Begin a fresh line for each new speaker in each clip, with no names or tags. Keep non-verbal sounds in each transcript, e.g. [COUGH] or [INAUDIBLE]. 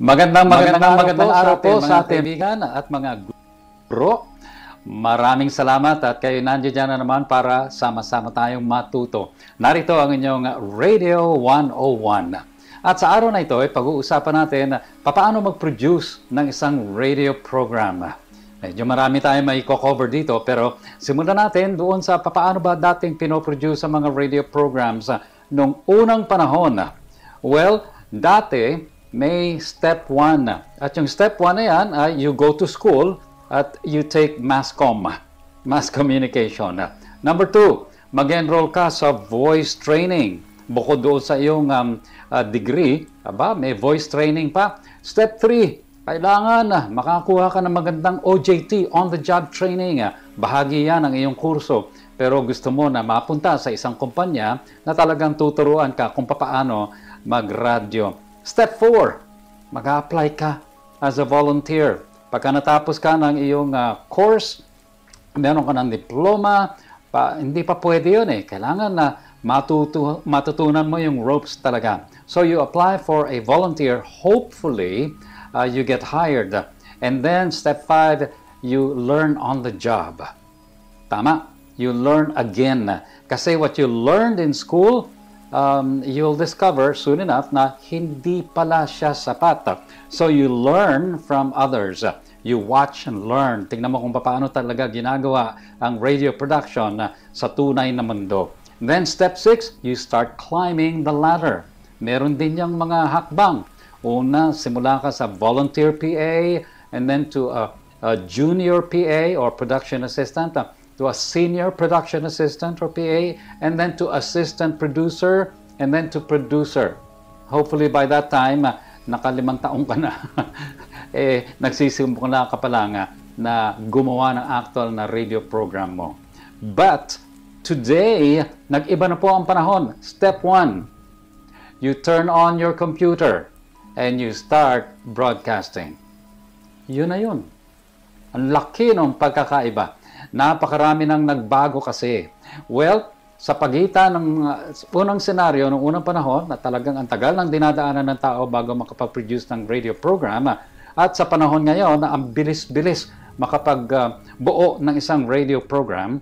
Magandang magandang magandang, araw, po sa ating kaibigan at mga guro. Maraming salamat at kayo nandiyan na naman para sama-sama tayong matuto. Narito ang inyong Radio 101. At sa araw na ito ay pag-uusapan natin paano mag-produce ng isang radio program. Medyo marami tayong may cover dito pero simulan natin doon sa paano ba dating pinoproduce ang mga radio programs noong unang panahon. Well, dati may step 1 na. At yung step 1 na yan ay you go to school at you take mass com, mass communication. Number 2, mag-enroll ka sa voice training. Bukod doon sa iyong um, uh, degree, aba, may voice training pa. Step 3, kailangan ah, makakuha ka ng magandang OJT, on-the-job training. Bahagi yan ng iyong kurso pero gusto mo na mapunta sa isang kumpanya na talagang tuturuan ka kung paano magradyo. Step 4, mag-apply ka as a volunteer. Pagka natapos ka ng iyong uh, course, meron ka ng diploma, pa, hindi pa pwede yun eh. Kailangan na matutu matutunan mo yung ropes talaga. So you apply for a volunteer. Hopefully, uh, you get hired. And then step 5, you learn on the job. Tama? You learn again. Kasi what you learned in school, um, you'll discover soon enough na hindi pala siya sapat. So you learn from others. You watch and learn. Tingnan mo kung paano talaga ginagawa ang radio production sa tunay na mundo. Then step 6, you start climbing the ladder. Meron din yung mga hakbang. Una, simula ka sa volunteer PA and then to a, a junior PA or production assistant to a senior production assistant or PA, and then to assistant producer, and then to producer. Hopefully by that time, ah, nakalimang taong ka na, [LAUGHS] eh, nagsisimula ka pala nga ah, na gumawa ng actual na radio program mo. But today, nag-iba na po ang panahon. Step 1, you turn on your computer and you start broadcasting. Yun na yun. Ang laki ng pagkakaiba. Napakarami nang nagbago kasi. Well, sa pagitan ng uh, unang senaryo noong unang panahon na talagang ang tagal ng dinadaanan ng tao bago makapag-produce ng radio program uh, at sa panahon ngayon na ang bilis-bilis makapagbuo uh, ng isang radio program,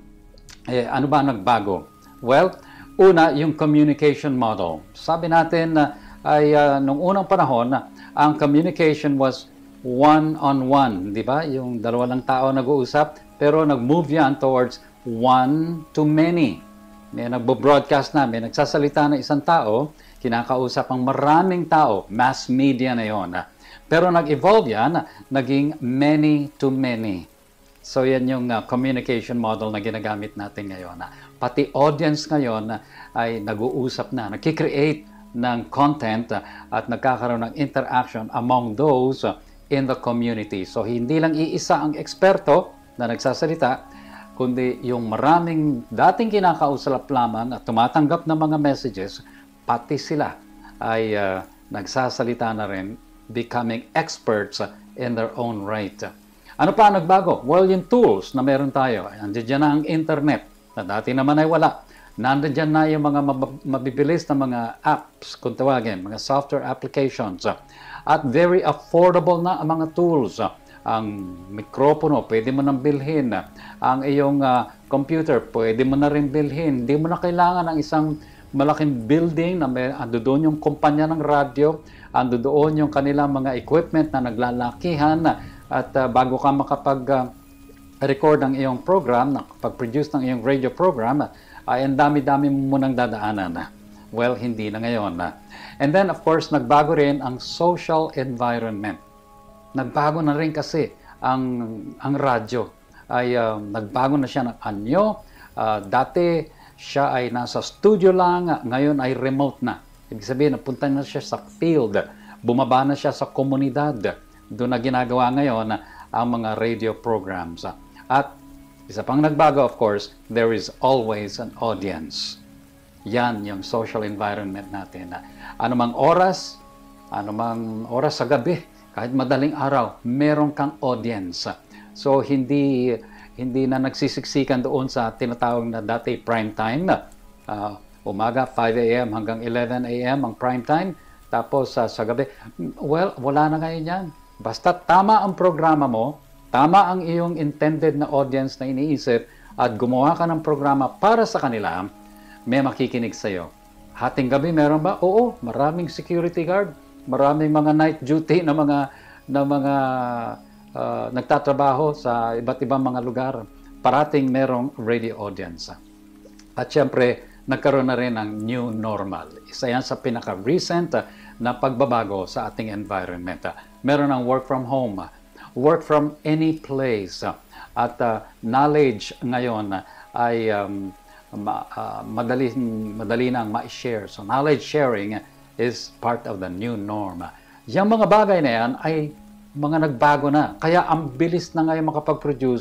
eh, ano ba nagbago? Well, una yung communication model. Sabi natin na ay uh, nung unang panahon ang communication was one-on-one, di ba? Yung dalawa lang tao nag-uusap, pero nag-move yan towards one-to-many. May nagbo-broadcast na, may nagsasalita na isang tao, kinakausap ang maraming tao, mass media na yon. Pero nag-evolve yan, naging many-to-many. So yan yung uh, communication model na ginagamit natin ngayon. Pati audience ngayon ay nag-uusap na, nag-create ng content uh, at nagkakaroon ng interaction among those in the community. So hindi lang iisa ang eksperto na nagsasalita, kundi yung maraming dating kinakausap lamang at tumatanggap ng mga messages, pati sila ay uh, nagsasalita na rin, becoming experts in their own right. Ano pa ang nagbago? Well, yung tools na meron tayo, andiyan na ang internet na dati naman ay wala. Nandiyan na yung mga mabibilis na mga apps, kung tawagin, mga software applications. At very affordable na ang mga tools. Ang mikropono, pwede mo nang bilhin. Ang iyong uh, computer, pwede mo na rin bilhin. Hindi mo na kailangan ng isang malaking building na may, ando yung kumpanya ng radyo, ando yung kanilang mga equipment na naglalakihan at uh, bago ka makapag uh, record ng iyong program, nakapag-produce ng iyong radio program, ay ang dami-dami mo munang dadaanan. Ah. Well, hindi na ngayon. Ah. And then, of course, nagbago rin ang social environment. Nagbago na rin kasi ang, ang radyo. Ay uh, nagbago na siya ng anyo. Uh, dati, siya ay nasa studio lang. Ngayon ay remote na. Ibig sabihin, napunta na siya sa field. Bumaba na siya sa komunidad. Doon na ginagawa ngayon ang mga radio programs. At isa pang nagbago, of course, there is always an audience. Yan yung social environment natin. Na anumang oras, anumang oras sa gabi, kahit madaling araw, meron kang audience. So hindi hindi na nagsisiksikan doon sa tinatawag na dati prime time. Uh, umaga 5 a.m. hanggang 11 a.m. ang prime time. Tapos uh, sa gabi, well, wala na ngayon yan. Basta tama ang programa mo, tama ang iyong intended na audience na iniisip at gumawa ka ng programa para sa kanila, may makikinig sa iyo. Hating gabi meron ba? Oo, maraming security guard, maraming mga night duty na mga na mga uh, nagtatrabaho sa iba't ibang mga lugar. Parating merong radio audience. At siyempre, nagkaroon na rin ng new normal. Isa yan sa pinaka-recent na pagbabago sa ating environment. Meron ang work from home, work from any place. At uh, knowledge ngayon ay um, ma, uh, madali, madali nang ma-share. So knowledge sharing is part of the new norm. Yung mga bagay na yan ay mga nagbago na. Kaya ang bilis na ngayon makapag-produce